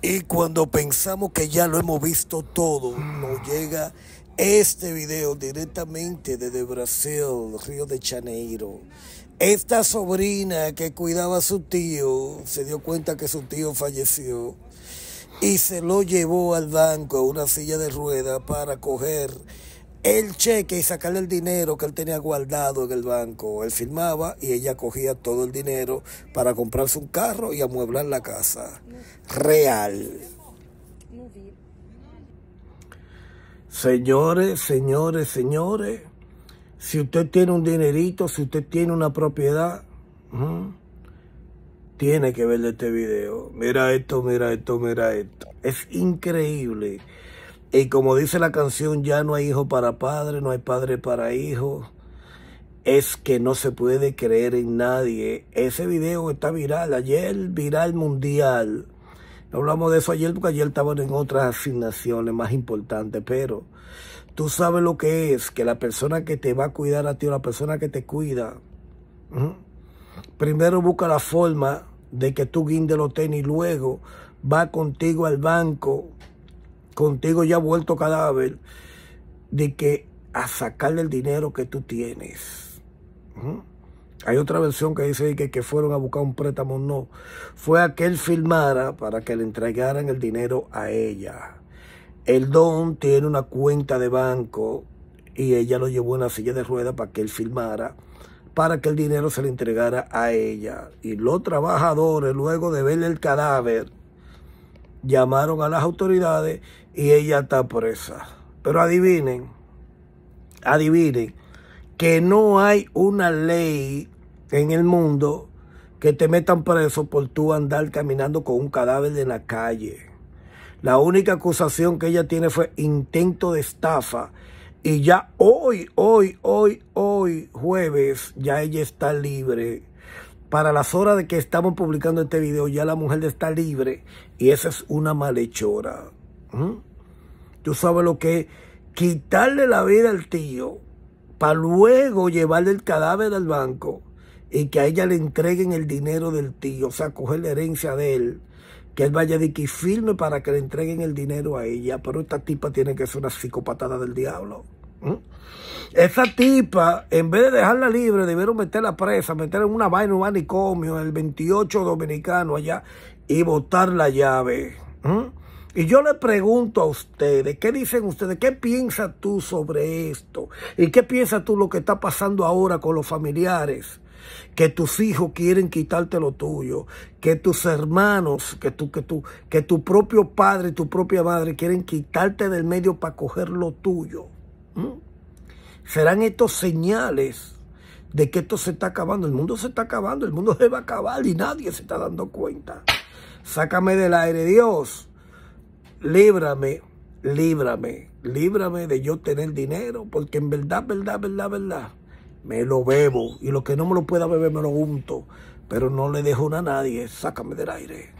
Y cuando pensamos que ya lo hemos visto todo, nos llega este video directamente desde Brasil, Río de Janeiro. Esta sobrina que cuidaba a su tío se dio cuenta que su tío falleció y se lo llevó al banco a una silla de rueda para coger el cheque y sacarle el dinero que él tenía guardado en el banco. Él firmaba y ella cogía todo el dinero para comprarse un carro y amueblar la casa. Real. Señores, señores, señores, si usted tiene un dinerito, si usted tiene una propiedad, tiene que ver este video. Mira esto, mira esto, mira esto. Es increíble y como dice la canción, ya no hay hijo para padre, no hay padre para hijo. Es que no se puede creer en nadie. Ese video está viral, ayer viral mundial. No hablamos de eso ayer porque ayer estaban en otras asignaciones más importantes, pero tú sabes lo que es que la persona que te va a cuidar a ti o la persona que te cuida, primero busca la forma de que tú guindes ten y luego va contigo al banco contigo ya vuelto cadáver, de que a sacarle el dinero que tú tienes. Hay otra versión que dice que, que fueron a buscar un préstamo, no. Fue a que él firmara para que le entregaran el dinero a ella. El don tiene una cuenta de banco y ella lo llevó en la silla de ruedas para que él firmara, para que el dinero se le entregara a ella. Y los trabajadores, luego de ver el cadáver, llamaron a las autoridades y ella está presa. Pero adivinen, adivinen, que no hay una ley en el mundo que te metan preso por tú andar caminando con un cadáver en la calle. La única acusación que ella tiene fue intento de estafa. Y ya hoy, hoy, hoy, hoy, jueves, ya ella está libre. Para las horas de que estamos publicando este video, ya la mujer está libre. Y esa es una malhechora. ¿Mm? Tú sabes lo que es quitarle la vida al tío para luego llevarle el cadáver al banco y que a ella le entreguen el dinero del tío, o sea, coger la herencia de él, que él vaya de que firme para que le entreguen el dinero a ella. Pero esta tipa tiene que ser una psicopatada del diablo. Esa tipa, en vez de dejarla libre, debieron meterla presa, meterla en una vaina, un manicomio, el 28 dominicano allá, y botar la llave. Y yo le pregunto a ustedes, ¿qué dicen ustedes? ¿Qué piensas tú sobre esto? ¿Y qué piensas tú lo que está pasando ahora con los familiares? Que tus hijos quieren quitarte lo tuyo, que tus hermanos, que tu, que que tu propio padre, tu propia madre quieren quitarte del medio para coger lo tuyo. ¿Mm? Serán estos señales de que esto se está acabando. El mundo se está acabando, el mundo se va a acabar y nadie se está dando cuenta. Sácame del aire, Dios líbrame, líbrame, líbrame de yo tener dinero, porque en verdad, verdad, verdad, verdad, me lo bebo y lo que no me lo pueda beber me lo unto, pero no le dejo una a nadie, sácame del aire.